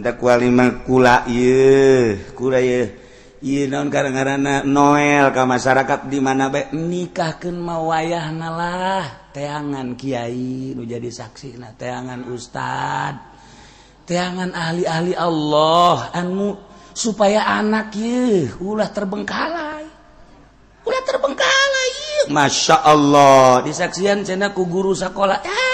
ku noel ke masyarakat di mana baik nikah ke mauahlah teangan Kyai jadi saksi nah teangan Ustadz teangan ahli-ali Allah anmu supaya anak y ulah terbengkalai udah terbengkalai Masya Allah disaksian cena ku guru sekolah ah, eh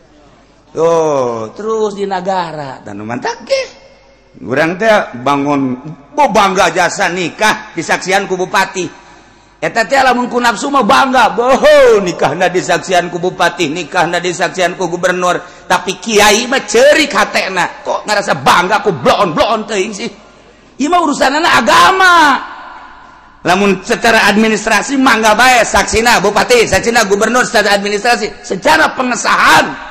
Oh terus di negara dan bangun oh, bangga jasa nikah disaksian kubupati naf bangga bohong nikah disaksian kubupati nikah Na disaksianku Gubernur tapi Kiaimah ceri kata kokngerasa banggaku blo urusan agama namun secara administrasi mangga bay yasaksibupati saksiina Gubernur secara administrasi secara pengesahan kita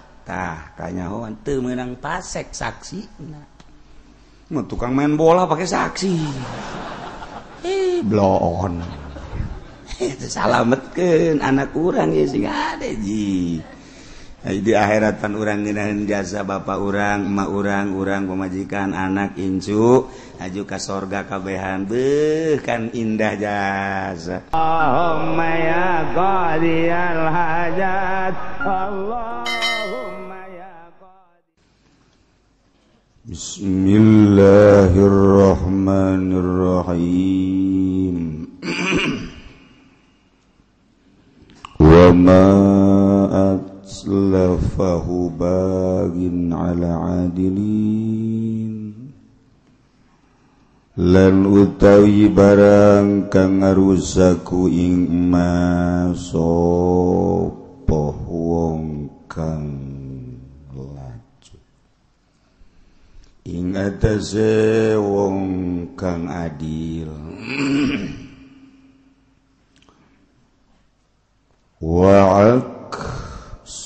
kanyaho tuh menang pasek saksitukang main bola pakai saksi eh, bloon salamet ke anak kurang ya Q eh, di ahiratan urang inhan jaza ba urang mau urang-urang pemajikan anak incu aju ke sorgakabehhan bekan indah jazajat Allahismillahirromanrohimma الأصل فهو باغ على عادلين lan utawi barang kang ngarusaku ing maso wong kang laju ing atase wong kang adil wa'at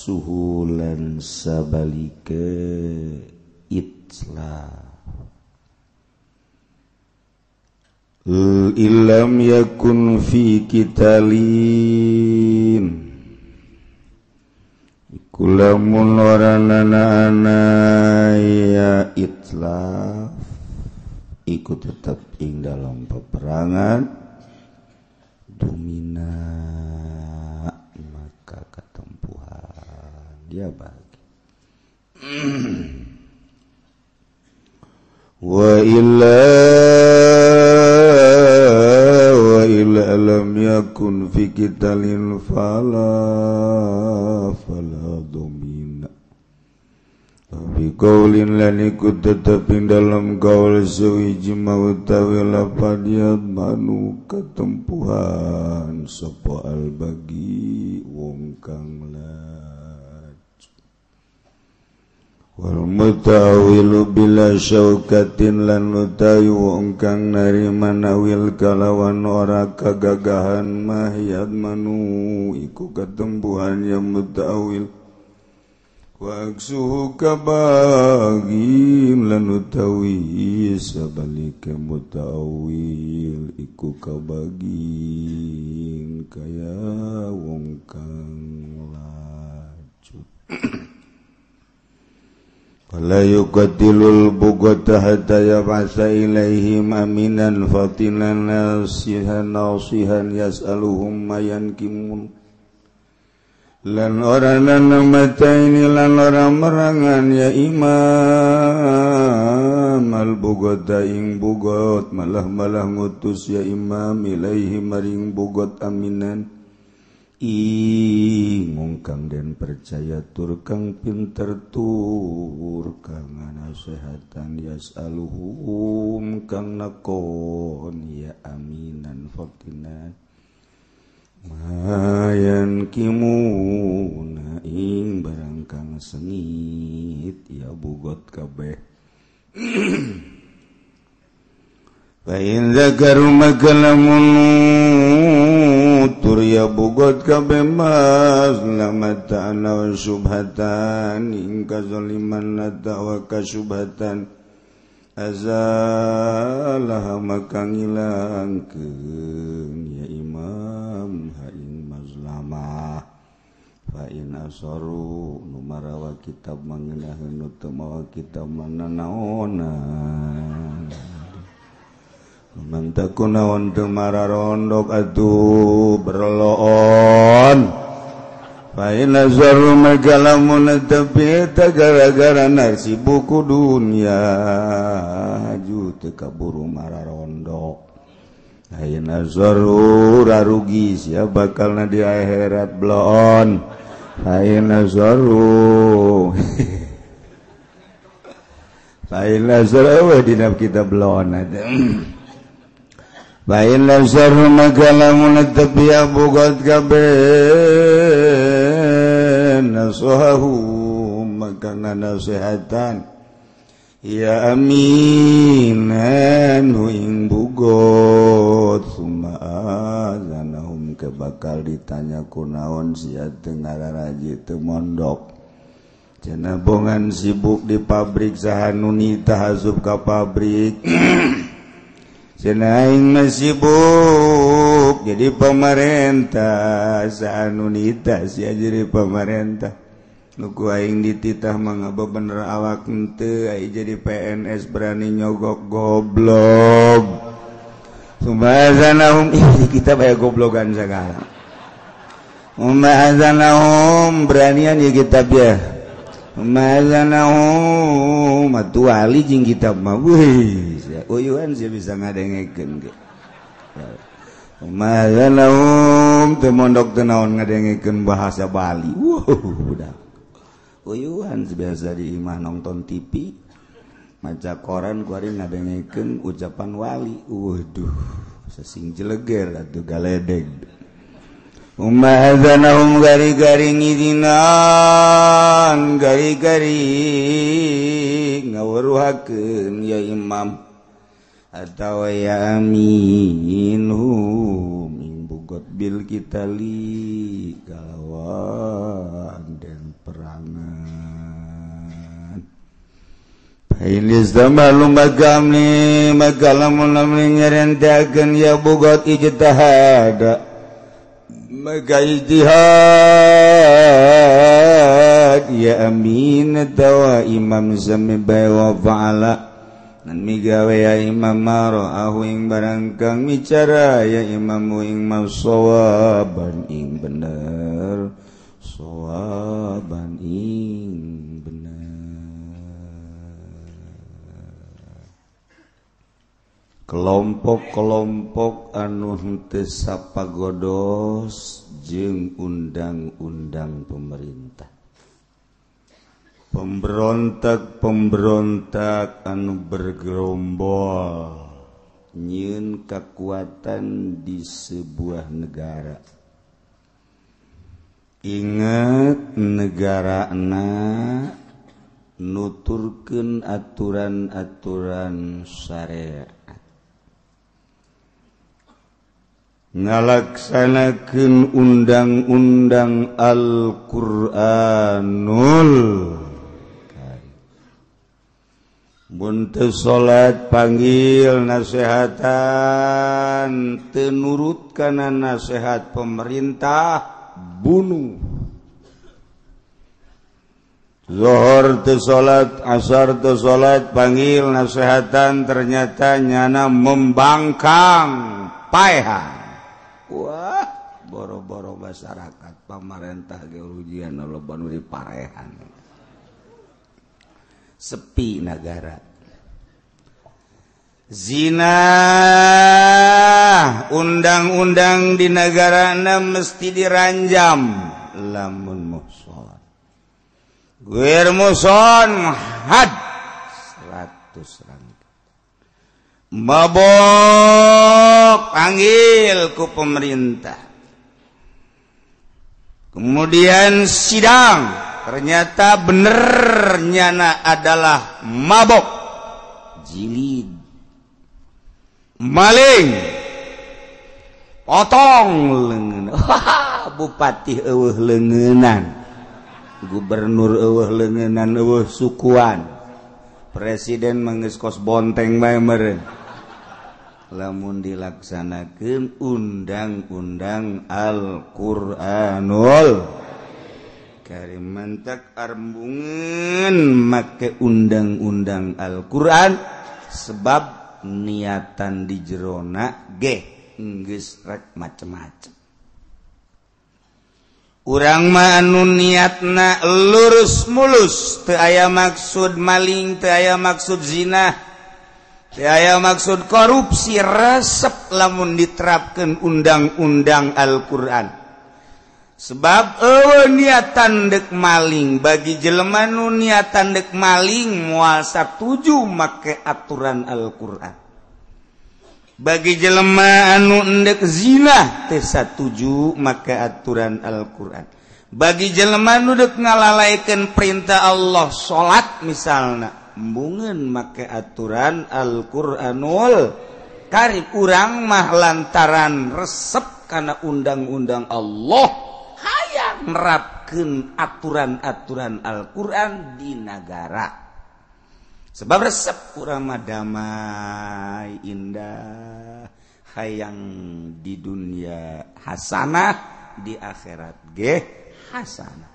suhulan sabalike itla e, ilam yakun fi kitalin kulamun waranana ya itla ikut tetap ing dalam peperangan dumina maka dia bahagia wa illa wa illa lam yakun fi qitalin fala fala domina Bi kaulin lan ikut tetapin dalam kaul jima mautawi lapadiat manu ketempuhan sopo bagi wong kang lah Wal mutawi lu bilasyaugatin lan nutawi wong kang nari manaw kawan ora kagagahan maat manu iku kebuhan ya mutaw kwa su ka bagi mlan nutawia balik ke mutaw iku kau bagi kaya wong kang nguju Laga tilul bugota hataya paaihim aminan Fatina na sihan nao sihan yas alu mayan kimul lan ora na namata ni lan ora merangan ya iam malbuggodaing bugot malah-malah muutu ya imam miaihi maring bugot aamin I dan percaya tur kangg pin tertulka seatan ya selaluum Ka nakon ia aminan vayan kimu naing barangkang sengit ia bugot kabeh Hai punya bugokabmas nawan subatan ingkamantawa kasatan ngilang kenya imam halama faru Nu wakib mengahan utamama wa kitab mana na on manteku naon te ma rondhok aduh berrloon fapita gara-gara nasi buku duniaju te kaburu ma rondndok Hai na rugugi ya bakal nadi akhirat bloon Hai na di kita bloon q Bain la te bogokabgang na sehaatan ia amin huingbuggomanahum ke bakal ditanya ku naon siat Tenggara raji itu mondok cenaabongan sibuk di pabrik zahanuni tahazub ka pabrik Q selain najibuk jadi pemerintah unitas ya jadi pemerintahku ditah awak jadi PNS berani nyogok goblok na kita goblo beraniian kita ya punya na wali jing kitab ma bisa ngaken mondok tenaon ngageken bahasa baiuhan se biasa dimah nonton tipi maca koran ku ngadengeken ucapan wali uhuh sing jeleger galdek Umar na om gari-gari ngi dina gari-gari ngaweragem yo imamm ha yaami numing bugot bil kita li wa dan perana Haim nimagaam dagen ya bugot ijetaha Megaha yaamine da imam zami baiwa valak nan mi gawe ya imam maro aing barkag micara ya imamamuing mau soaban ing benersaban ing kelompok-kelompok Anuntes Sapagodos jeung undang-undang pemerintah peemberontak pemontak anubergombol nyiin kekuatan di sebuah negara ingat negarana nuturken aturan-aturan saera tinggal ngalaksanakan undang-undang alquranul bunte salat panggil naseatan penurutkan nasehat pemerintah bunuhhor salat ashar the salat panggil naseatan ternyata nyana membangkang pahat Wah boro-boro masyarakat pamarintah geujian Allah pare sepi negara zina undang-undang di negara 6 mesti di ranjam lamun mu 100 q mabokpanggil ke pemerintah kemudian sidang ternyata bener nyana adalah mabok Jilid maling potong lebupati lengenan Gubernur lengenan sukuan Preiden mengekos bonteng Memer lamun dilaksanagem undang-undang Alquran 0l Karim mantak armungan make undang-undang Alquran sebab niatan dijrona geh gissrek macem-maem. urang manu niatna lurus mulus teaya maksud maling taaya maksud zina. maksud korupsi resep lamun diterapkan undang-undang Alquran Sebab niatan deg maling bagi jeleman niatan deg maling muaal 17 make aturan Alquran Ba jeleman andek Zilah T17 maka aturan Alquran Ba jeleman ngalalaikan perintah Allah salat misalnya. make aturan Alquranul kar kurang mah lantaran resep karena undang-undang Allah hay merapken aturan-atn Alquran di negara sebab resep kurangadama Indah hayang di dunia Hasanah di akhirat geh Hasanah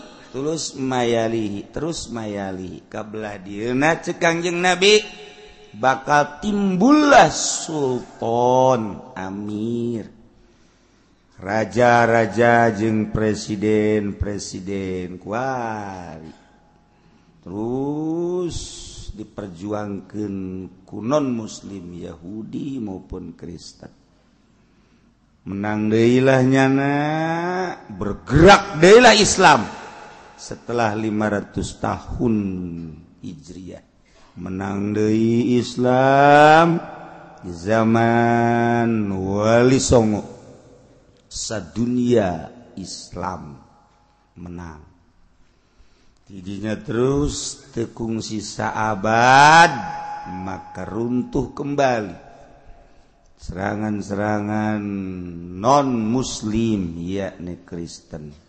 ali terusali kabladirna cekangjeng nabi bakal timbullah Sultan Amir raja-raja jeung presiden Preiden Kuali terus diperjuangkan Kuon muslim Yahudi maupun Kristen menang deilah nyana bergerak De Islam, setelah 500 tahun Hijriah menang dari Islam zaman Wali Songo sedunia Islam menang tidinya terus tekung sisa abad maka runtuh kembali serangan-serangan non muslim yakni Kristen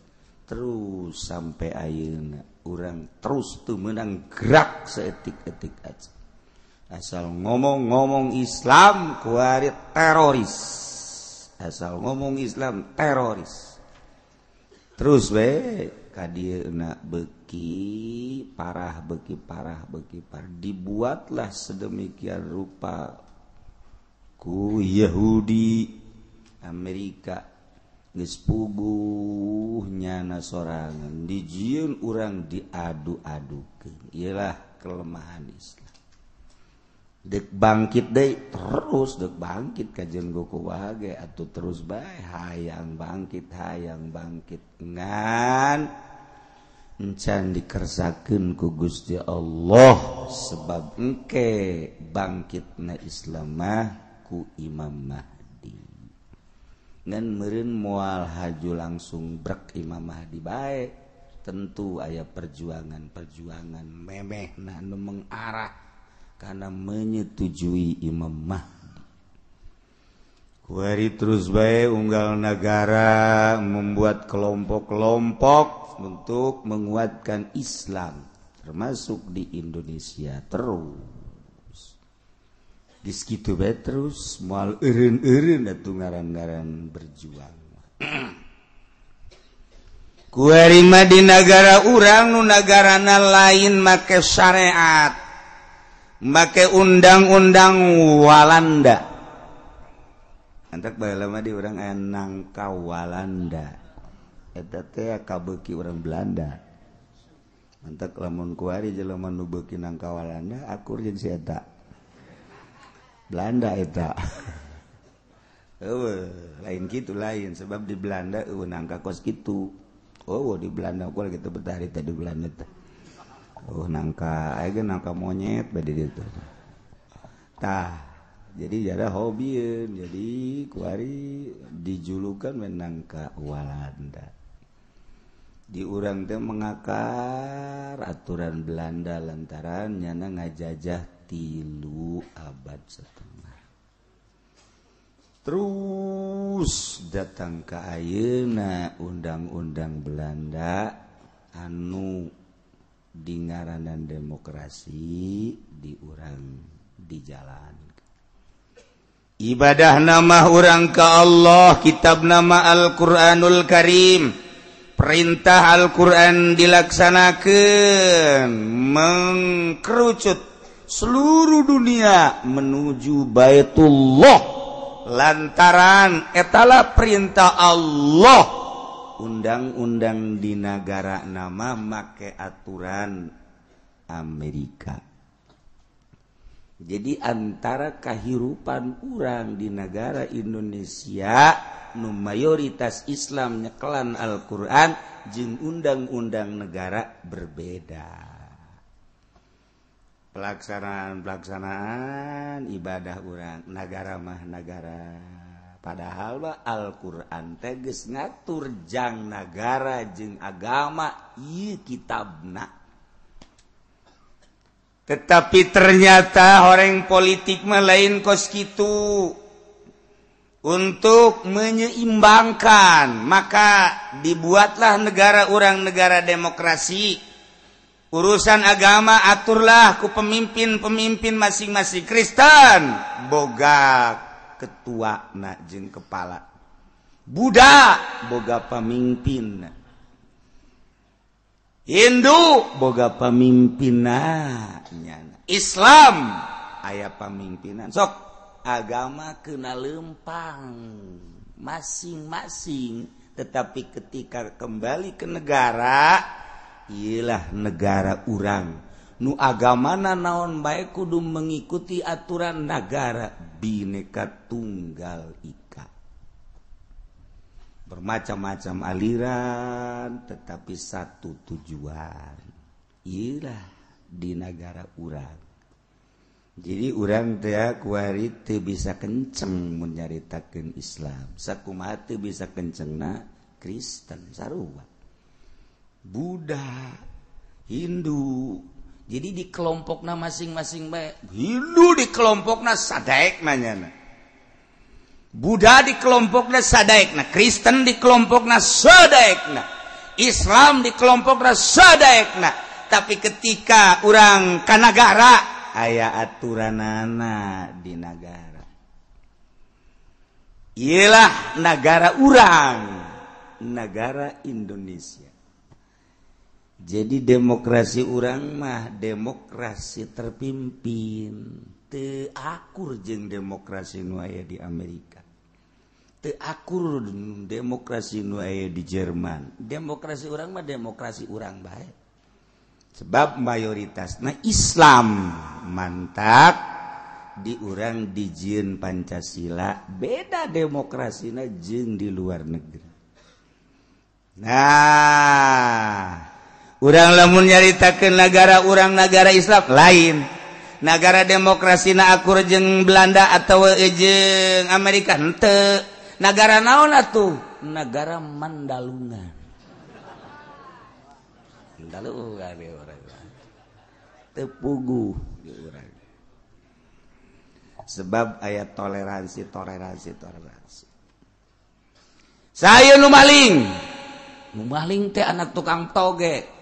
terus sampai airak orang terus tuh menang gerak seetik-ketik aja asal ngomong-ngomong Islam kuariit teroris asal ngomong Islam teroris terus we Kadir enak beki parah beki parah bekipar dibuatlah sedemikian rupa ku Yahudi Amerika ini punyapugunyana seorangangan dijiun orang diadu-adu ke giilah kelemahan Islam bangkit Day terus de bangkit kaj goku atau terus baik hayang bangkit hayang bangkitngan can dikersakan ku Gusti Allah sebabke bangkit na Islamku Imam Madi dan mein muaal Haju langsung berammah di baik tentu ayah perjuangan perjuangan memeh Nanu mengarah karena menyetujui imammah Quari terus baik unggah negara membuat kelompok-kelompok untuk menguatkan Islam termasuk di Indonesia terus. diskitu bae terus mal eureun-eureun atuh ngaran-ngaran berjuang mah di negara urang nu nagarana lain make syariat make undang-undang Walanda antak bae lama di urang enang kau Walanda eta teh kabeuki orang Belanda antak lamun kuari jelema nu beuki nang kau Walanda aku jeung si Belanda eta lain gitu lain sebab di Belanda eueuh nangka kos gitu oh di Belanda kol gitu betari itu di Belanda teh. oh nangka aja nangka monyet badi itu tah jadi jadi hobi jadi kuari dijulukan menangka Walanda di orang teh mengakar aturan Belanda lantaran nyana ngajajah abad setengah Hai terus datang keyena undang-undang Belanda anu diaran dan demokrasi diurang di jalan ibadah nama orangka Allah kitab nama Alquranul Karrim perintah Alquran dilaksanakan mengkrucutkan seluruh dunia menuju Baitullah lantaran etala perintah Allah undang-undang di negara nama make aturan Amerika jadi antara kehidupan orang di negara Indonesia nu mayoritas Islam nyekelan Al-Quran jeng undang-undang negara berbeda pelaksaran- pelaksanaan ibadah orang negara mahnagara padahal Alquran teges nga turjang negara je agama kitab Hai tetapi ternyata orang politik melain koski itu untuk menyeimbangkan maka dibuatlah negara-u negara demokrasi kita urusan agama aturlah ku pemimpin-pemimpin masing-masing Kristen boga ketua najin kepala Buddha boga pemimpin Hindu boga pemimpin Islam ayah pemimpinan sok agama kena lempang masing-masing tetapi ketika kembali ke negara Ilah negara urang nu agamana naon baikkudu mengikuti aturan negara Bhinka tunggal Ika bermacam-macam aliran tetapi satu tujuan Ilah di negara urang jadi uiti bisa kenceng menyaritakan Islam sakumati bisa kencengna Kristen saruah Buddha Hindu jadi di kelompoknya masing-masing baik Hindu di kelompoknya sadaik nanya, Buddha di kelompoknya nah, Kristen di kelompoknya nah, Islam di kelompoknya nah. tapi ketika orang kanagara, negara aturan anak di negara ialah negara orang negara Indonesia jadi demokrasi urang mah demokrasi terpiimpin tekur jeng demokrasi nuaya di Amerikakur demokrasi nuaya di Jerman De demokrasi urang mah demokrasi urang banget sebab mayoritas nah Islam mantap diurang dijinin Pancasila beda demokrasi najeng di luar negeri Nah lemun nyaritakan negara u negara Islam lain negara demokrasi nakur jeung Belanda atau Eje eh, Amerika negara naona tuh negara Mandalungan sebab ayat toleransi toleransi toleransi say maling tukang togek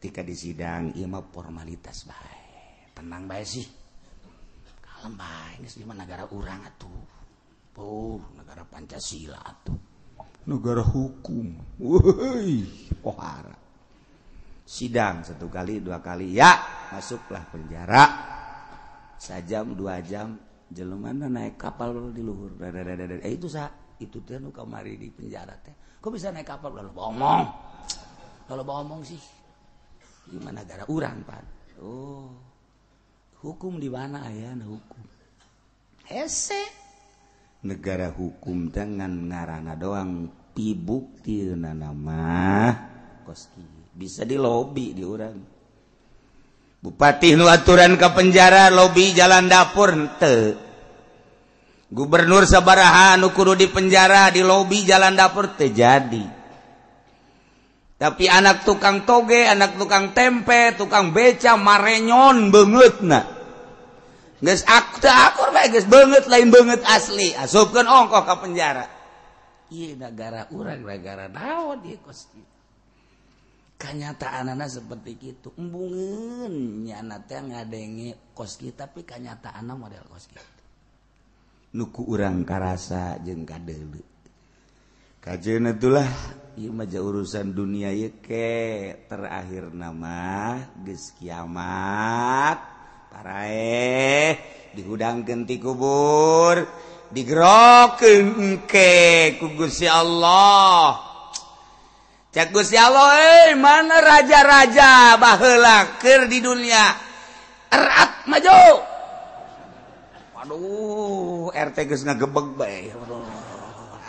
di sidang imam formalitas baik tenang bay sih kalau negara uranguh negara Pancasila atau negara hukum sidang satu kali dua kali ya masuklah penjara sajam dua jam jelu mana naik kapal diluhur da eh, itu itu kau Mari di penjaratnya kok bisa naik kapal lo bomong kalau bomong sih mana negara urang Pak oh. hukum di mana Ay hukum negara hukum dengan ngaranana doang pibuktina ko bisa di lobby dirang Bupati Nu aturan ke penjara lobbybi Ja dapur Gubernur sabarhan Nuguru di penjara di lobbybi jalan dapurte jadi tapi anak tukang toge anak tukang tempe tukang beca mareyon banget nah banget lain banget asli as ah, ongkok penjara negara gara kenyataan seperti gitu embungunnya anak yang nga koski tapi kanyata anak model koski nuku urang karsa jeung kadewi itulahja urusan dunia yeke terakhir nama ge kiamat parae dihudang geti kubur diokkenkek kugus Ya Allah Calo mana raja-raja bah laker di dunia erat maju Waduh RTgus na gebeg bay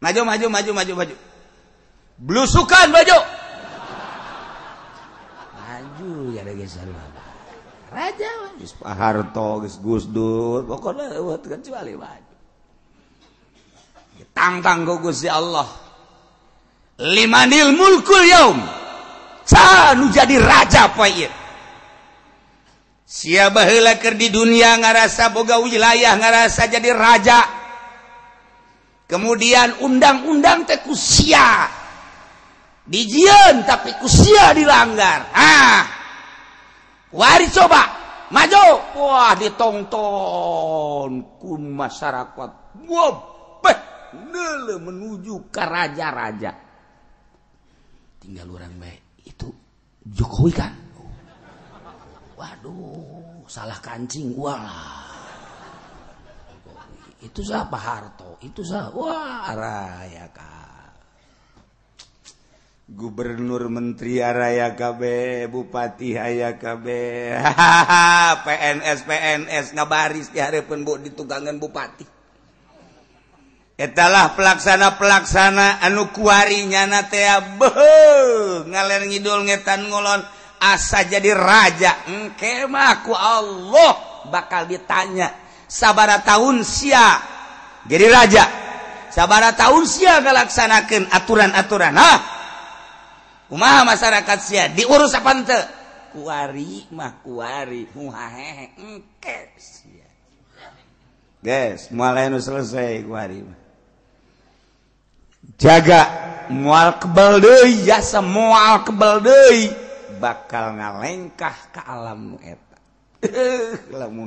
maju maju maju maju maju blusukan maju maju ya lagi raja geus Pak Harto geus Gus Dur pokoknya eueuh kan cewali maju tang ku Gusti ya Allah limanil mulkul yaum canu jadi raja poin siapa heula keur di dunia ngarasa boga wilayah ngarasa jadi raja kemudian undang-undang kusia dijian tapi kusia dilanggar ah wari coba maju wah ditonton ku masyarakat wah nele menuju ke raja-raja tinggal orang baik itu Jokowi kan waduh salah kancing walah itu sah Pak Harto, itu sah wah raya ka. Gubernur Menteri Araya KB, Bupati Haya KB, PNS PNS ngabaris hari bu di tugangan Bupati. Etalah pelaksana pelaksana anu kuari nyana teh ngaler ngidul ngetan ngolon asa jadi raja engke aku Allah bakal ditanya sabara tahun si jadija sabara tahun si melaksanakan aturan-aturan Umaha masyarakat Sy di urusa pan ku selesai jaga mualbal ya semuabali bakal ngalengkah ke alam mu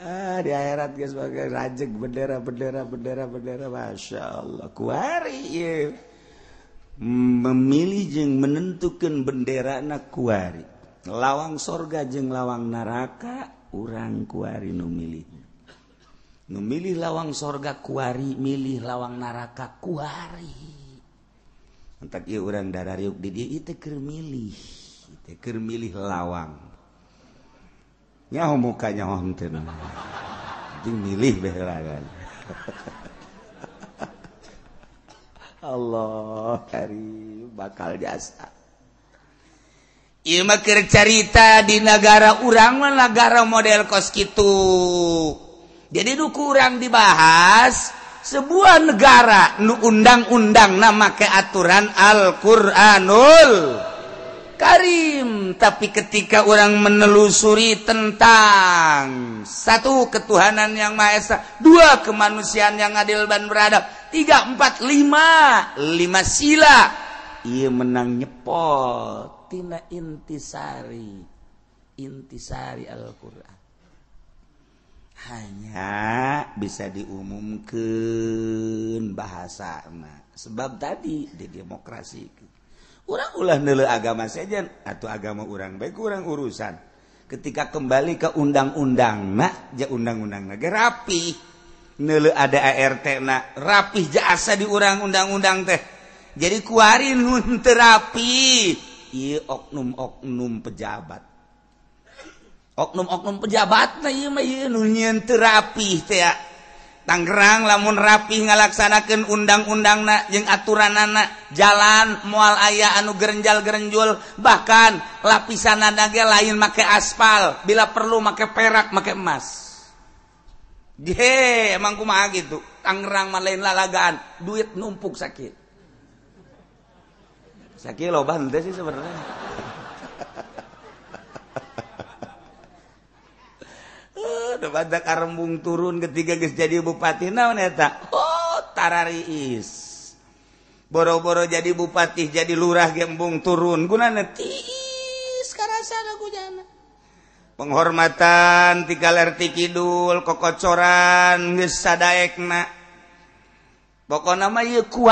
Ah, diiratnya sebagai rajek bendera- bendera bendera bendera rasya Allahari memilih yang menentukan bendera naari lawang sorga je lawang naraka rang kuari numiliih numilih lawang surrga kuari milih lawang naraka kuaritak da yuk te milih teker milih lawang nyaho muka nyaho henteu anjing milih baheula kan. Allah karim bakal jasa Ima cerita di negara urang negara model kos gitu. Jadi nu kurang dibahas sebuah negara nu undang-undang nama keaturan Al-Qur'anul Karim tapi ketika orang menelusuri tentang satu ketuhanan yang Mae Esa dua kemanusiaan yang adilban beradab 34lima sila ia menang nyepoltina intisari intisari Alquran hanya bisa diumum ke bahasa sebab tadi did demokrasikan u agama sejen atau agama orangrang baik kurangrang urusan ketika kembali ke undang-undangmak ja undang-undang naga rapi ada airRT rapih jasa diurang undang-undang teh jadi kuin terapi oknum-oknum pejabat oknum-oknum pejabat terapi kayak Tangerang lamun rapi ngalaksanakan undang-undang nanjeng aturan anak jalan mual ayah anugrenjalgrenjul bahkan lapisanan naga lain make aspal bila perlu make perak make emas jehe emangkuma gitu Tangerang mal lalagaan duit numpuk sakit sakit lobang deh sih sebenarnya Eh, karembung turun getges jadi bupati nata oh, boro-boro jadi bupati jadi lurah gembung turunguna penghormatan tigaerti Kidul kokocoranadaekna Bok nama ku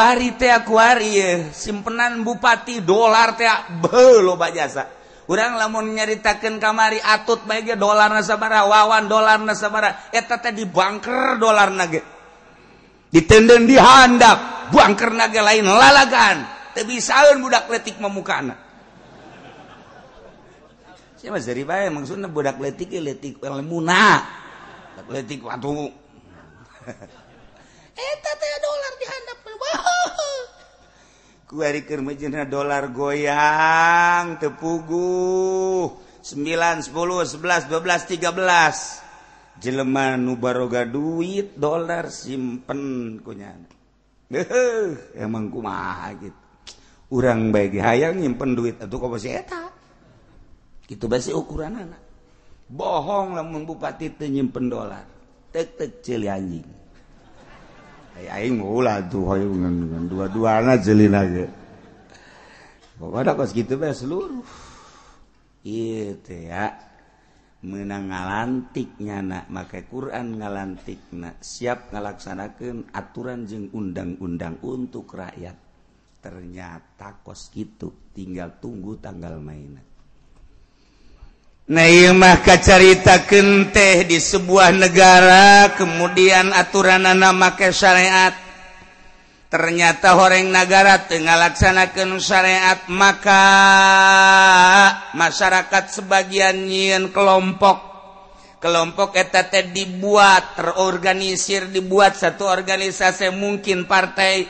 simpenan bupati do T belobak jasa namun nyaritakan kamari atut dollar nabara wawan dollar nabara tadi Bangker dollar naga di tenden di handapker naga lain lalagan tapi budaktik memmukadak dollar di dollar goyang tepugu 9 10 11 12 13 jeleman nubaroroga duit dollar simpennya emang u bagi hayang nyimpen duit itu bas ukuran anak bohonglah membupati penyimimpen dollar tek anjingin men ngalantiknyanak maka Quran ngalantik siap ngalaksanakan aturan jeng undang-undang untuk rakyat ternyata kos gitu tinggal tunggu tanggal mainan mahkah caritaken teh di sebuah negara kemudian aturan anak- make syariat ternyata orangng negaratengahlakksanaakan syariat maka masyarakat sebagiannyiin kelompok kelompok etT dibuat terorganisir dibuat satu organisasi mungkin partai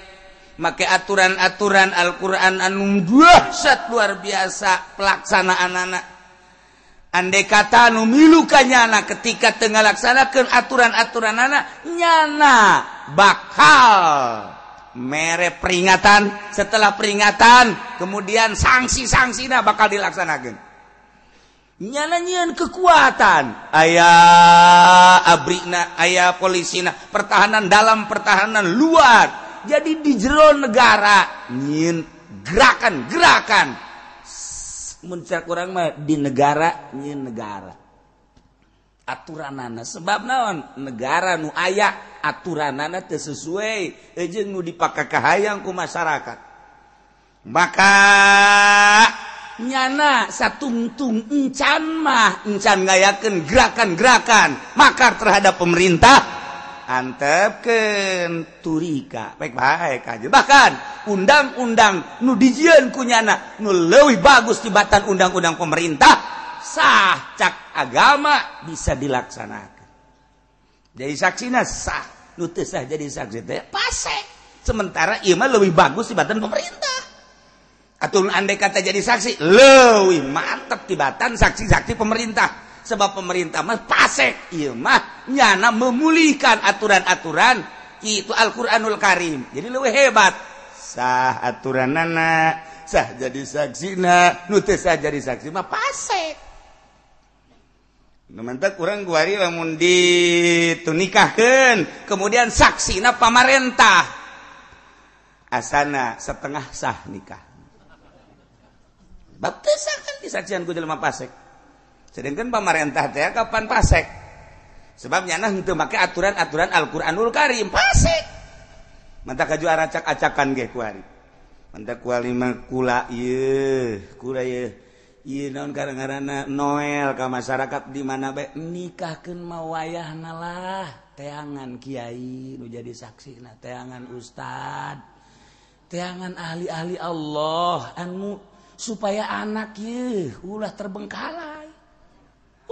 makeai aturan-atn Alquran anunggu saat luar biasa pelaksana anak-anak dekat Nuilukanyana ketikatengah laksana ke aturan-aturan anak nyana bakal merek peringatan setelah peringatan kemudian sanksi-angsina bakal dilaksanagen nyana-nyiin kekuatan ayaah abrina aya poliina pertahanan dalam pertahanan luar jadi di jerol negara nyiin gerakan gerakan kita kurang di negaranya negara aturan nana sebab naon negara nu aya aturan nana sesuai dipakaiangku masyarakat maka nyana satu ungtung enmah encangaken gerakan-gerakan makar terhadap pemerintah mantapkenturrika baik-ba bahkan undang-undang nudi punya bagus tibatan undang-undang pemerintah sahacak agama bisa dilaksanakanaksi jadi sementara I lebih bagusbatan pemerintah kata jadi saksiwi mantap tibatan saksi-zakti pemerintah sebab pemerintah mah pasek iya mah nyana memulihkan aturan-aturan itu Al-Quranul Karim jadi lebih hebat sah aturan nana sah jadi saksi na nute sah jadi saksi mah pasek Nomentak kurang kuari lamun ditunikahkan kemudian saksi na pamarentah asana setengah sah nikah bab kan disaksian ku jelma pasek kan pamarintah Kapan pasek sebabnya Nah untukmak aturan-aturan Alquranul Karim pasek mata ke masyarakat di mana baik nikahlah teangan Kyai jadi saksiangan Ustad teangan ahli-ali Allah anmu supaya anak y ulah terbengkalan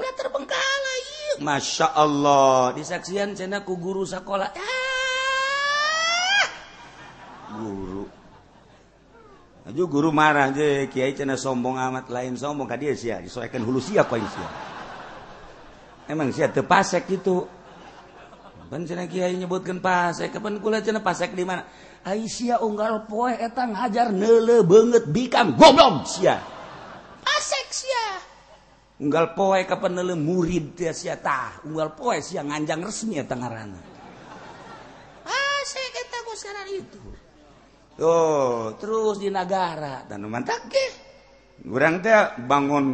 terbengkala Masya Allah disaksian ceku guru sekolahguruju ah! guru marahai sombong amat lain sombong dis emang siek gitu Kyai nyebutkan pasek keek di mana Aisy unggal po etang hajar nele banget bikan goblong asek ke pen murid diasiata yangjang resnya Tanger terus di negara dan bangun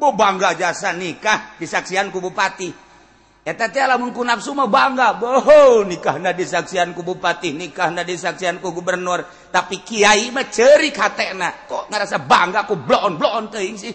oh, bangga jasa nikah disaksian kubupatifga bohong nikah disaksian kubupati nikah disaksianku Gubernur tapi Kiaimah ceri kataak kok ngerasa banggaku blon-bloon te sih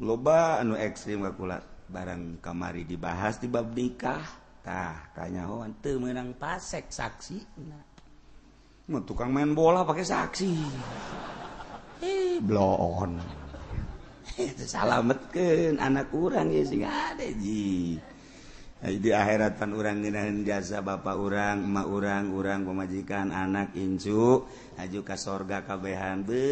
lo anu ekstrimkula barang kamari dibahas di bab dikahtah kanyahorang pasek saksi tukang main bola pakai saksi bloon salamet anak u di ahiratan orang jaza ba urang mau u-urang pemajikan anak incu a juga sorgakabehhan be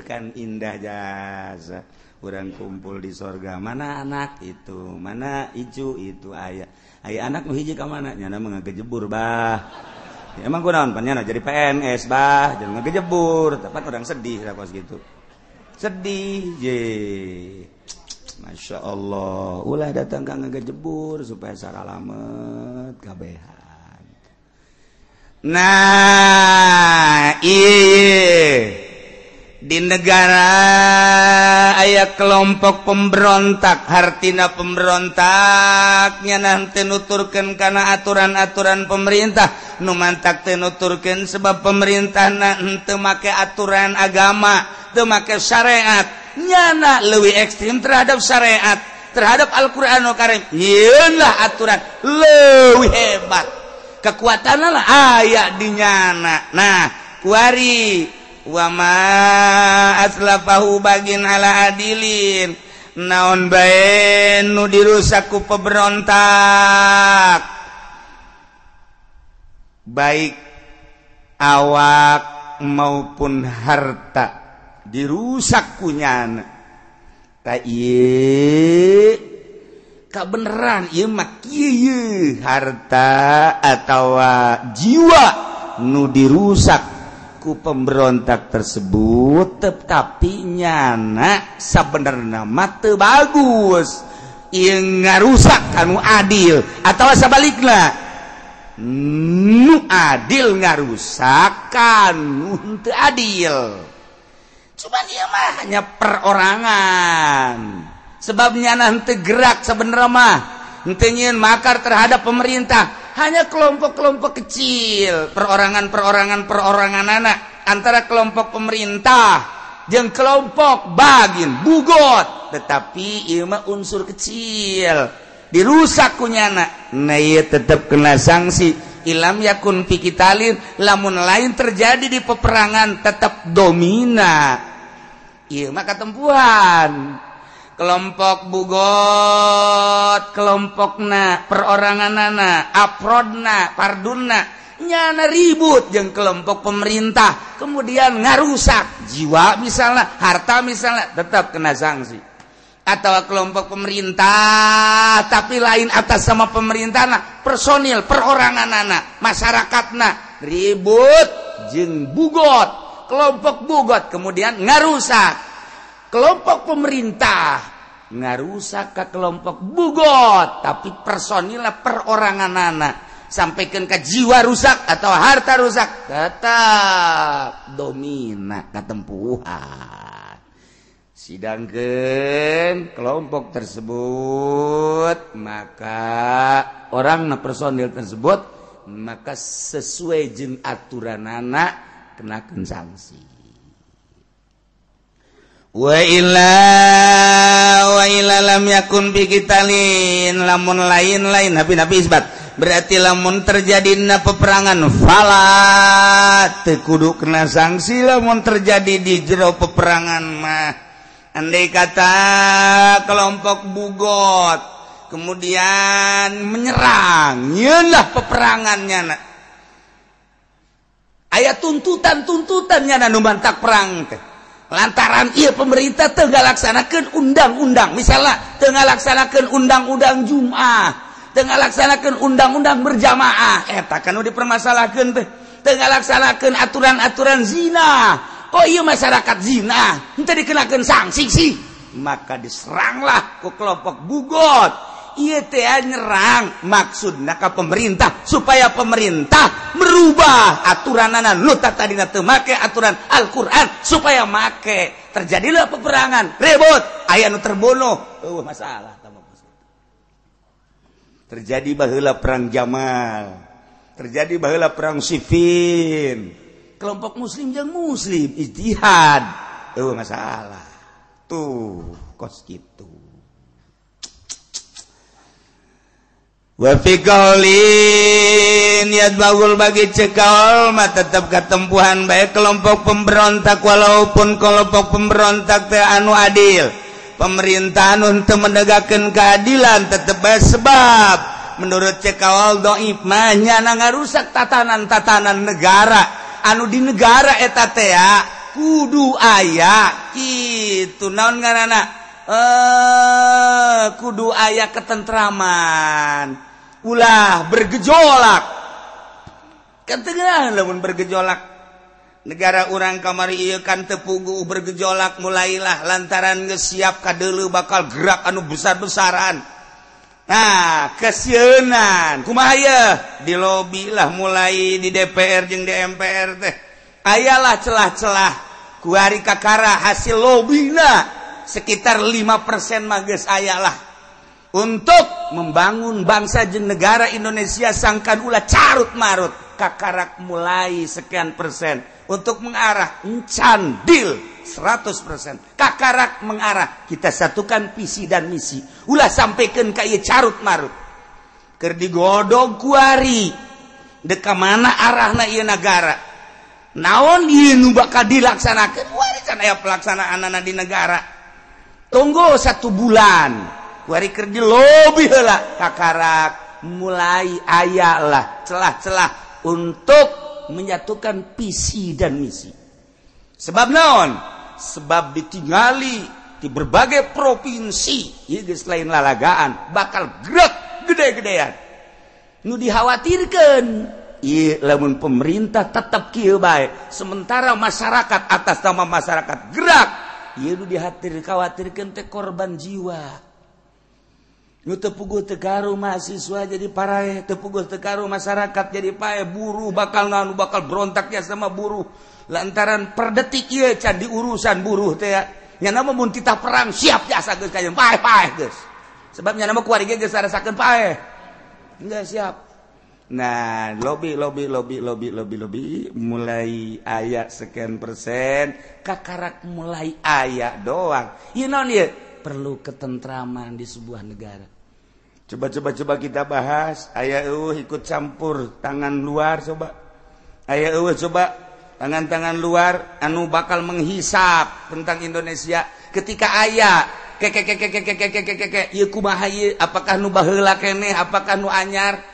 bukan indah jaza kumpul di sorga manaan itu mana iu itu ayaah anakmu hijai kam mananya menga kejebur Bah emangpannya jadi PMS Bah jangan kejebur tepat orang sedih gitu sedih Masya Allah ulah datang ke kejebur supayakalametkabbehan nah ih negara ayat kelompok pemberontak hartina peemberonnya nanti nuturken karena aturan-aturan pemerintah numantak tenu turken sebab pemerintahanentemakai aturan agama dimakai syariat nyanaklewi ekstrim terhadap syariat terhadap Alquranu Karim Ilah aturan lu hebat kekuatanlah aya dinyanak nah kuari wama aslapa bagi alalin naon baik nu dirusakku peberontak Hai baik awak maupun harta dirusakkunyana Kak beneranmak harta atau jiwa nu dirusakku pemberontak tersebut tetapinya anakben nama bagus yang nggak rusak kamu adil atau sebaliklah adil nga rusakan untuk adilmah hanya perorangan sebabnya nanti gerakben Entengin makar terhadap pemerintah. Hanya kelompok-kelompok kecil, perorangan-perorangan perorangan anak antara kelompok pemerintah yang kelompok bagin bugot tetapi ilmu unsur kecil dirusak kunyana nah iya tetap kena sanksi ilam yakun pikitalin lamun lain terjadi di peperangan tetap domina ilmu ketempuhan kelompok bugot kelompokna perorangan anak aprodna pardunna nyana ribut yang kelompok pemerintah kemudian ngarusak jiwa misalnya harta misalnya tetap kena sanksi atau kelompok pemerintah tapi lain atas sama pemerintah nah personil perorangan anak masyarakat nah ribut jeng bugot kelompok bugot kemudian ngarusak kelompok pemerintah ngarusak ke kelompok buot tapi personilah perorangan anak sampaikan ke jiwa rusak atau harta rusak kata domina ke temuhan sidang ke kelompok tersebut maka orang na personil tersebut maka sesuaije aturan anakkenakan sanksinya wa wa yakun kitalin lamun lain-lain Nabi Nabiba berarti lamun terjadi nah peperangan Falat Kudu kena sangsi lamun terjadi di jero peperangan mah Andai kata kelompok buot kemudian menyeranglah peperangannya ayaah tuntutan- tuntuannya dan nuban tak perang ke lantaran ia pemerintah tegaksanaken undang-undang misalnyatengahlaksanken undang-undang jumaah tengalaksanken undang-undang berjamaah eh, akan dipermasaltengahlakanaken aturan-aturan zina Oh iya masyarakat zina minta dikenakan sangsksi maka diseranglah ke kelompok buot ITA nyerang maksud nakah pemerintah supaya pemerintah merubah aturan na tadi tuh make aturan Alquran supaya make terjadilah peperangan rebo ayanut terbolo masalah terjadi bahilah perang jamal terjadi bahilah perang sifin kelompok muslim yang muslim isttihad masalah tuh kos gitu we niat Bahul bagi cekalmah tetap keempuhan baik kelompok pemberontak walaupun kelompok pemberontak T Anu Adil pemerintahan untuk menegakkan keadilan tetap sebab menurut cekawaldo Imannyaanga rusak tatanan tatanan negara anu di negara etaa kudu aya itu naunkan anak eh kudu ayaah ketentraman ulah bergejolak bergejolak negara-rang kamari Ilkan tepugu bergejolak mulailah lantarannge siap kadelu bakal gerak anu bus besar-besaran nah kesenan kumaah di lobbylah mulai di DPR J DPR tehh ayalah celah-celah ku hari Kakara hasil lobby sekitar lima5% magis Aylah untuk membangun bangsa jegara Indonesia sangka ula carut marut Ka kark mulai sekian persen untuk mengarah hucan dil 100% Kak mengarah kita Satkan visi dan misi Ulah sampaikan kayak carutut goddoari deka mana arah na negara naon dilaksanakan pelaksana anak-anak di negara tunggu satu bulan wari kerja lebih lah kakarak mulai ayalah celah-celah untuk menyatukan visi dan misi sebab naon sebab ditinggali di berbagai provinsi ya selain lalagaan bakal gerak gede-gedean nu dikhawatirkan Iya, lamun pemerintah tetap kieu baik sementara masyarakat atas nama masyarakat gerak dihati khawatir ke korban jiwa tepu Teka mahasiswa jadi parah tepu Tekaruh masyarakat jadi Pak buruh bakal lalu bakal berontaknya sama buruh lantaran perdetik candi urusan buruh nama perang siap sebabnya nama nggak siap nah lobi lobi lobi lobi lobilobi mulai ayat scan persen Karak mulai aya doang perlu ketentraman di sebuah negara coba-coba cobaba kita bahas aya uh ikut campur tangan luar coba ayaah coba tangan-tangan luar anu bakal menghisap tentang Indonesia ketika ayaah ke Apakahu bah ke Apakah anu anyar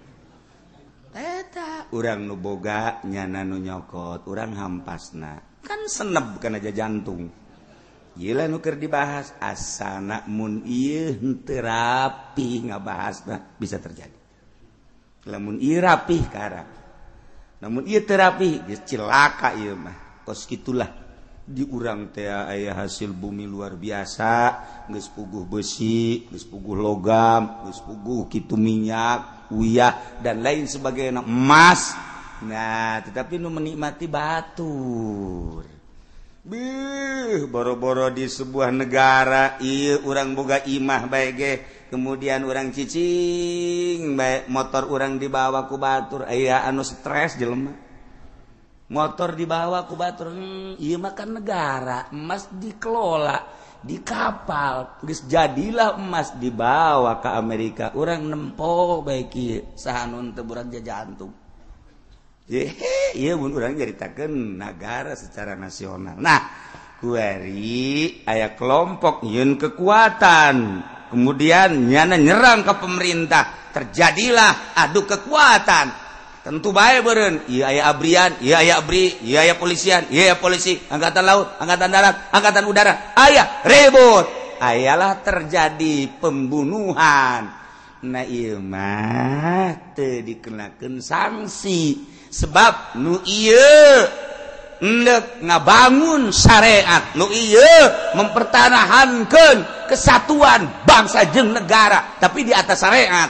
orang nuboga nyana nunyakot orangrang hammpana kan senep kan aja jantung gila nuker dibahas asanamun I terapingebahas bisa terjadi rapih karena namun ia terapicilaka gitulah diurang tea ayah hasil bumi luar biasangespuguh besingespuguh logamngespuguh gitu minyak dan lain sebagai enak emas nah tetapi menikmati batu boro-boro di sebuah negara uga Imah kemudian u cici motor urang di bawah kubatur Ayah anu stress motor di bawah kubatur hmm, makan negara emas dikelola di kapal tulis jadilah emas dibawa ke Amerika orang nempo baik sahanun te jajan hantumritakan negara secara nasional Nah query aya kelompokun kekuatan kemudian nyana nyerang ke pemerintah terjadilah aduk kekuatan. tentu bay polisian polisi angkatan laut Angkatan Darrat Angkatan Udara Ayah rebo Aylah terjadi pembunuhan dikenakan sanksi sebab nu bangun syariat mempertanahankan kesatuan bangsa jeng negara tapi di atas syariat yang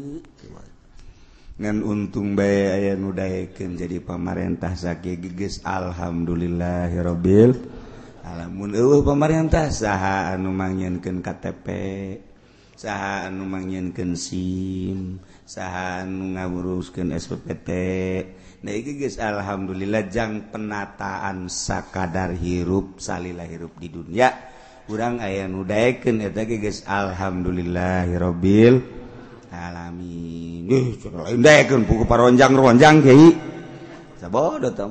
untung bay aya nudaeken jadi pemarintah zages alhamdulillahhirobbil amun pemarintah sah anu mangken KTP sa anu mang ken sim sahan ngagurusken SPPT alhamdulillah jangan penataansadadar hirup salilah hirup di dunia urang ayah nudakenges alhamdulillahhirobbil allaminjangronjang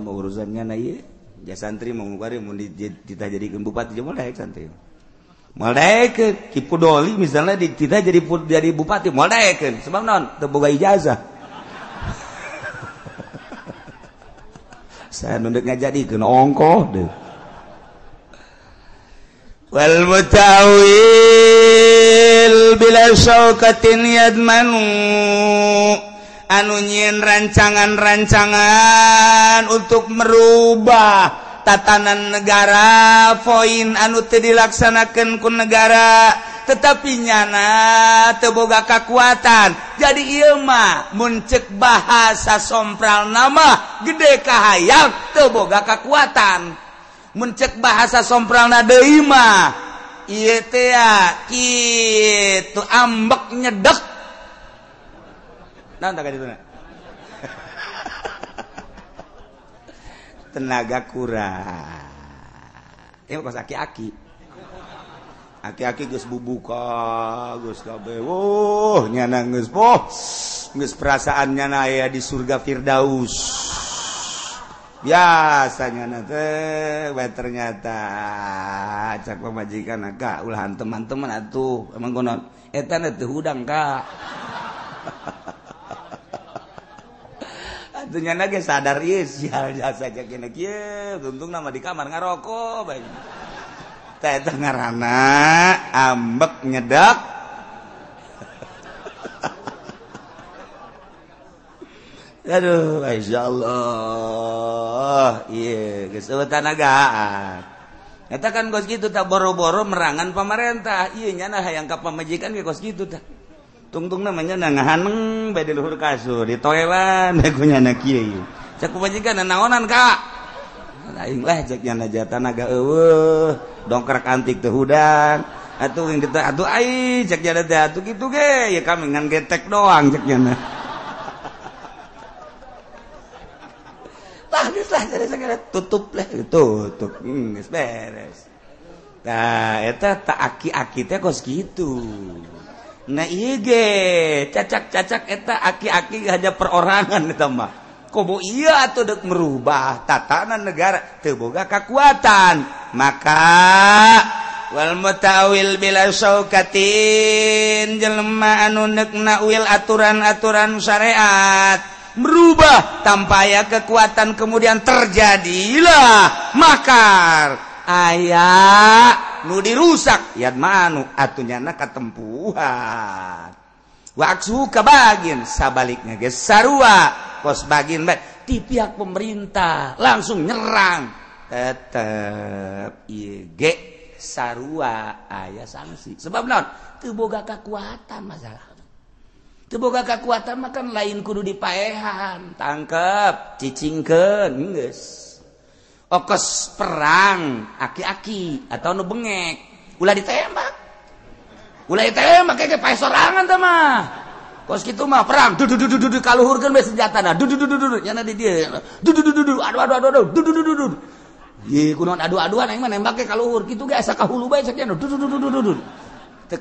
uruannya na ja santri mengbar mu kita jadibupati santri mulai Kili misalnya di kita jadi pun jadi bupatiken sebab nonijaza sayanya jadi keongko deh wellcawi anu nyiin rancangan-rancangan untuk merubah tatanan negara poin anuti dilaksanakan ke negara tetapi nyana teboga kekuatan jadi Imah mencek bahasa sompral nama gedeka hayal teboga kekuatan mencek bahasa somralnadema untuk itu ambek nyedo tenaga kurang sakitki-ki aki-ki Gubuka Guwu nya perasaannya na aya di surgafiraus Bi sanya tuh we nyata acak pemajikan naga ahan teman-teman atuh emanggono etan tuh hudang kanya na sadar tun nama di kamar nga rokok ngana ambek nyeeddak Aduh, masya Allah. Iya, agak, Katakan kos gitu tak boro-boro merangan pemerintah. Iya nyana hayang ke pemajikan kos gitu tak. Tungtung namanya nangahan bae luhur kasur, di toilan Aku nyana kieu. Cek dan naonan kak. Aing lah cek nyana jata naga eueuh, dongker kantik teh hudang. Atuh yang kita atuh ai cek jada teh atuh gitu ge, ya kami ngan getek doang cek nyana. tutup tutup bes hmm, tak aki-ak gitu cacak-caketa aki-aki gajah perorangan dimah Kobu iya atauduk merubah tatanan negara termoga kekuatan maka Walta will je annek na will aturan- aturan syariat merubah tampaknya kekuatan kemudian terjadilah makar ayah nu dirusak ya manu atunya ketempuhan waktu kebagian kebagian sabaliknya guys sarua kos bagian baik di pihak pemerintah langsung nyerang tetap ige sarua ayah sanksi sebab non tuh boga kekuatan masalah moga kekuatan makan lain kudu dipaahan tangkap ccing ke okos perang aki-aki atau nubenge udah dibak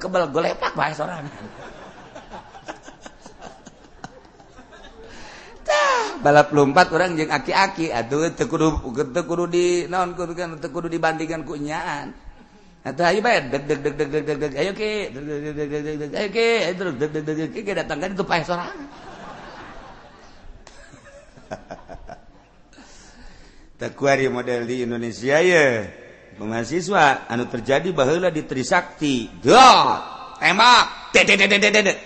koaf go balap lompat orang yang aki-aki atuh teu kudu di di non kudu kan teu dibandingkan kunyaan nyaan atuh ayo bayar deg deg deg deg deg deg ayo ke ayo ke terus deg deg deg ke datang kan itu pahit seorang Tekuari model di Indonesia ya mahasiswa anu terjadi baheula di Trisakti. deg tembak,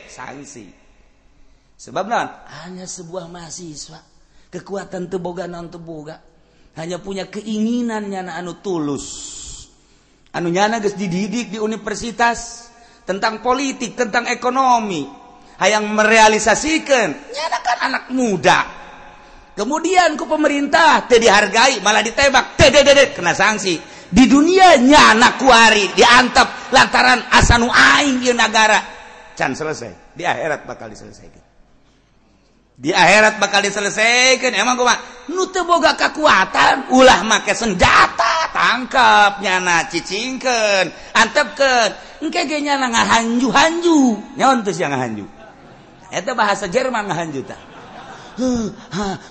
sanksi. Sebab non, hanya sebuah mahasiswa. Kekuatan teboga non teboga. Hanya punya keinginan nyana anu tulus. Anu nyana geus dididik di universitas. Tentang politik, tentang ekonomi. Hayang merealisasikan. Nyana kan anak muda. Kemudian ku pemerintah teu dihargai, malah ditembak. Tededede, kena sanksi. Di dunia nyana kuari. Diantap lantaran asanu aing di negara. Can selesai. Di akhirat bakal diselesaikan. Di at bakal diselesaikan emang goma nute boga kekuatan ulah make senjata tangkap nya na ci cingken antepket ngkegenya na nga hanju hanju nyaon yang hanju itu bahasa Jerman han ta ha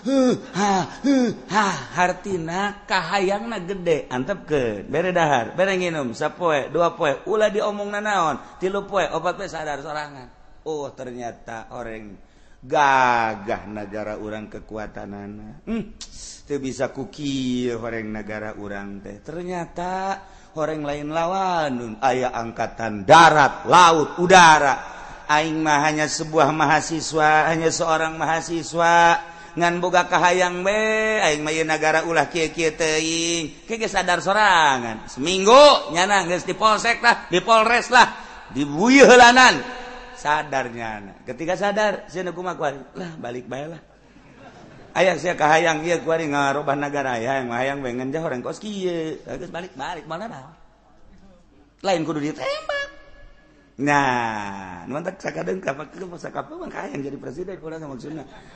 hart kaang na gede antep ke berehar bereng minum sappoe dua poe ula di omong na naon tilu poe obat pe sadar serangan oh ternyata orangku gagah negara urang kekuatan nana hmm, bisa kuki orang negara urang teh ternyata orang lain lawanun ayah angkatan darat laut udara Aingmah hanya sebuah mahasiswa hanya seorang mahasiswa ngangakah hayang Meing negara ulahar ser seminggunyanan guys di Polsek lah di Polres lah dibuuh helanan sadarnya ketika sadar baliklah ayaang siang ngapan na negara aya yangang pengen orang koski balik- lainemba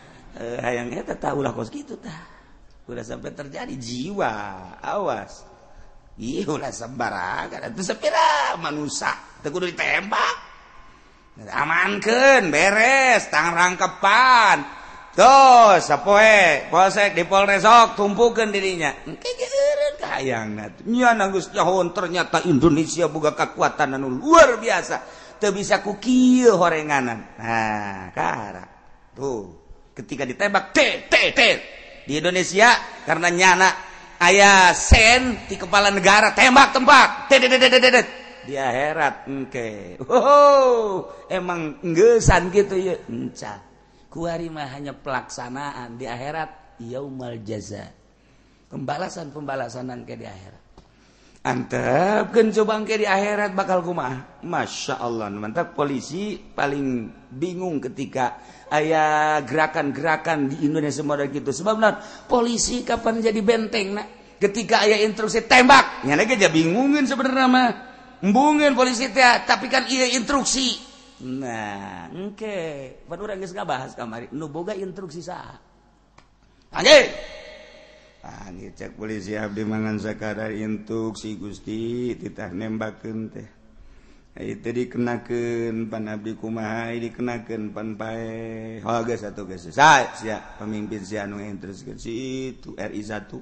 eh, tahu sampai terjadi jiwa awas sebar se manakembak amankan beres tangerang kepan teruspo Poek di Pol Resok tumpukan dirinyaang ternyata Indonesia buka kekuatan luar biasa tuh bisa kukil honganan tuh ketika diteembaktete di Indonesia karena nyanak ayah Sen di kepala negara tembak- tembak di akhiratke emangngesan gitu y kumah hanya pelaksanaan di akhirat Yau Maljaza pembalasan-pembalasanan ke di akhirat Anpco bangke di akhirat bakal kumah Masya Allah mantap polisi paling bingung ketika aya gerakan-gerakan di Indonesia modern gitu sebab polisi Kapan jadi benteng ketika aya intruksi tembaknyanek aja bingungin sebenarnya bungun polisi ti tapi kan ide instruksike s kamari nu boga intruksi sak polisi mangan sakara intruksi Gusti titah nemmbaken teh itu dikennaken panab kuma dikenakken panmpae ho satu ge saat si pemimpin sinutru itu RI satu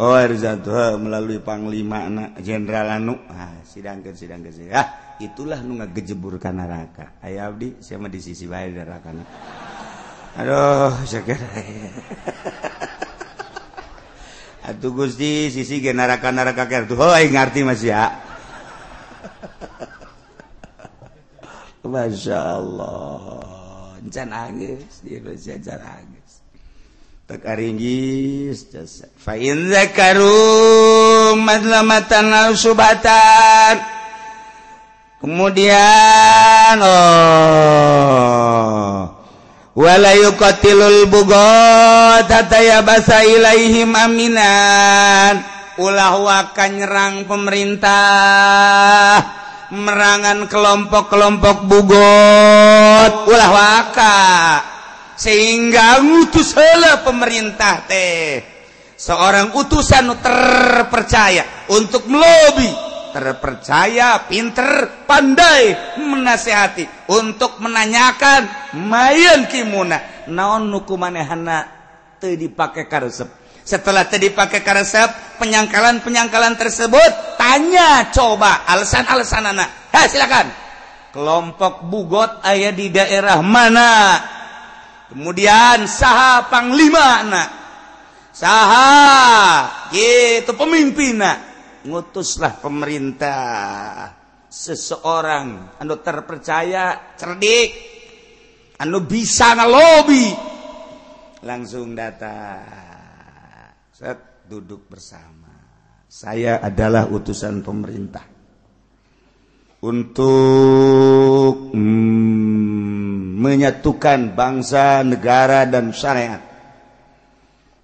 za oh, melaluipangglima Jendralan ah, sidang sidangrah itulah lunga gejeburkan neraka Ayahdi saya di sisiakan Haluhuh Gu di sisi generaakati ya Masya Allah canangngis di Indonesia tekaringgis fa in zakaru madlamatan al subatan kemudian oh wala yuqatilul bugat tayabasa ilaihim aminan ulah akan nyerang pemerintah merangan kelompok-kelompok bugot ulah wakak sehingga ngutus hela pemerintah teh seorang utusan terpercaya untuk melobi terpercaya pinter pandai menasehati untuk menanyakan mayan kimuna naon hana teu dipake karesep setelah tadi pakai karesep penyangkalan-penyangkalan tersebut tanya coba alasan-alasan anak ha silakan kelompok bugot ayah di daerah mana kemudian sahabatpangglilima pemimpin utuslah pemerintah seseorang and terpercaya cerdik anana lobby langsung datang se duduk bersama saya adalah utusan pemerintah untuk hmm, menyatukan bangsa, negara, dan syariat.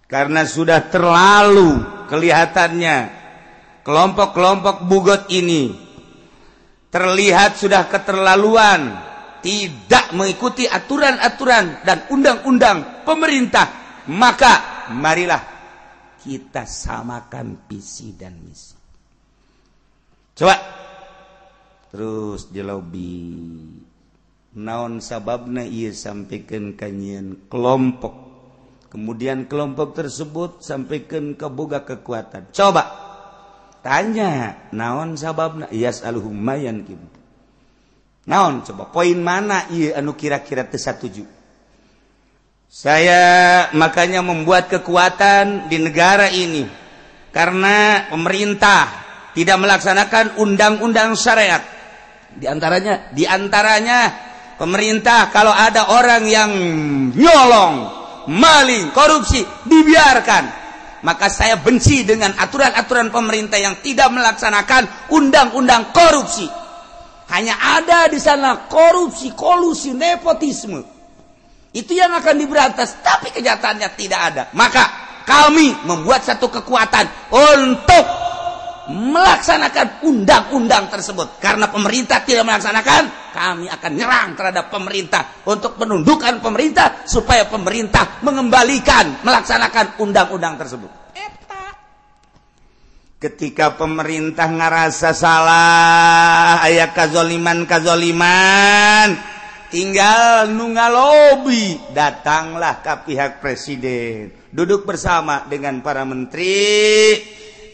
Karena sudah terlalu kelihatannya kelompok-kelompok bugot ini terlihat sudah keterlaluan, tidak mengikuti aturan-aturan dan undang-undang pemerintah, maka marilah kita samakan visi dan misi. Coba terus di lobby naon sababna ia sampaikan kanyian kelompok kemudian kelompok tersebut sampaikan kebuka kekuatan coba tanya naon sababna yas alhumayan kim naon coba poin mana ia anu kira-kira tersatuju saya makanya membuat kekuatan di negara ini karena pemerintah tidak melaksanakan undang-undang syariat di antaranya di antaranya pemerintah kalau ada orang yang nyolong, maling, korupsi dibiarkan. Maka saya benci dengan aturan-aturan pemerintah yang tidak melaksanakan undang-undang korupsi. Hanya ada di sana korupsi, kolusi, nepotisme. Itu yang akan diberantas, tapi kenyataannya tidak ada. Maka kami membuat satu kekuatan untuk melaksanakan undang-undang tersebut. Karena pemerintah tidak melaksanakan, kami akan nyerang terhadap pemerintah untuk menundukkan pemerintah supaya pemerintah mengembalikan melaksanakan undang-undang tersebut. Eta. Ketika pemerintah ngerasa salah, ayah kazoliman kazoliman, tinggal nunga lobby datanglah ke pihak presiden, duduk bersama dengan para menteri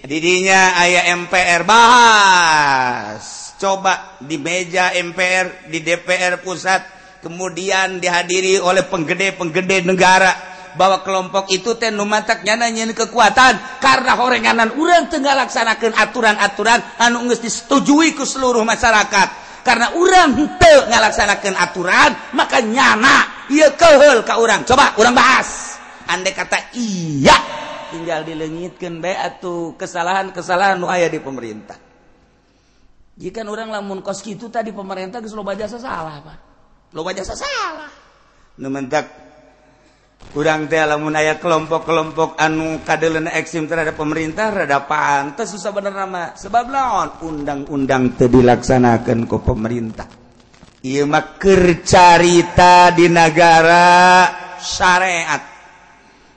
didinya ayah MPR bahas coba dibeja MPR di DPR pusat kemudian dihadiri oleh penggedai penggedde negara bahwa kelompok itu ten matatak nyana nyani kekuatan karena orang ngaan oranglaksanakan aturan aturan anuungu disetuju ke seluruh masyarakat karena orang hotel ngalaksanakan aturan maka nyana ia kehel ke orang coba orang bahas and kata iya dilengitkan be tuh kesalahan-kesalahan ayah di pemerintah jika orang lamun koski itu tadi pemerintah salah kurangmun aya kelompok-kelompok anu kalanm terhadap pemerintah terhadappan susahbernnerama sebablah undang-undang tadi dilaksanakan kok pemerintahmakcarita di negara syariat atau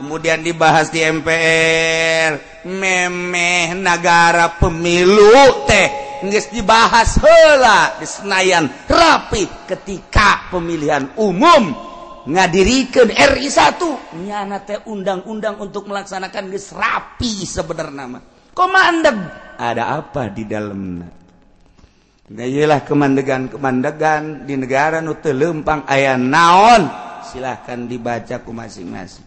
kemudian dibahas di MPR memeh negara pemilu teh nggak dibahas hela di Senayan rapi ketika pemilihan umum ngadirikan RI 1 nyana teh undang-undang untuk melaksanakan nggak rapi sebenarnya mah komandeg ada apa di dalamnya Nah iyalah kemandegan-kemandegan di negara nu lempang ayah naon silahkan dibaca ku masing-masing.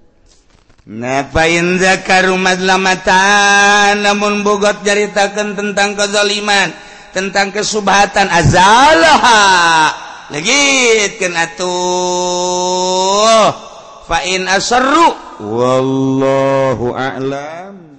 na fain zakarumatlamatan namun bogot jaritaken tentang kezaliman tentang kesubhatan azzaha lekan atuh fain asu wallalaala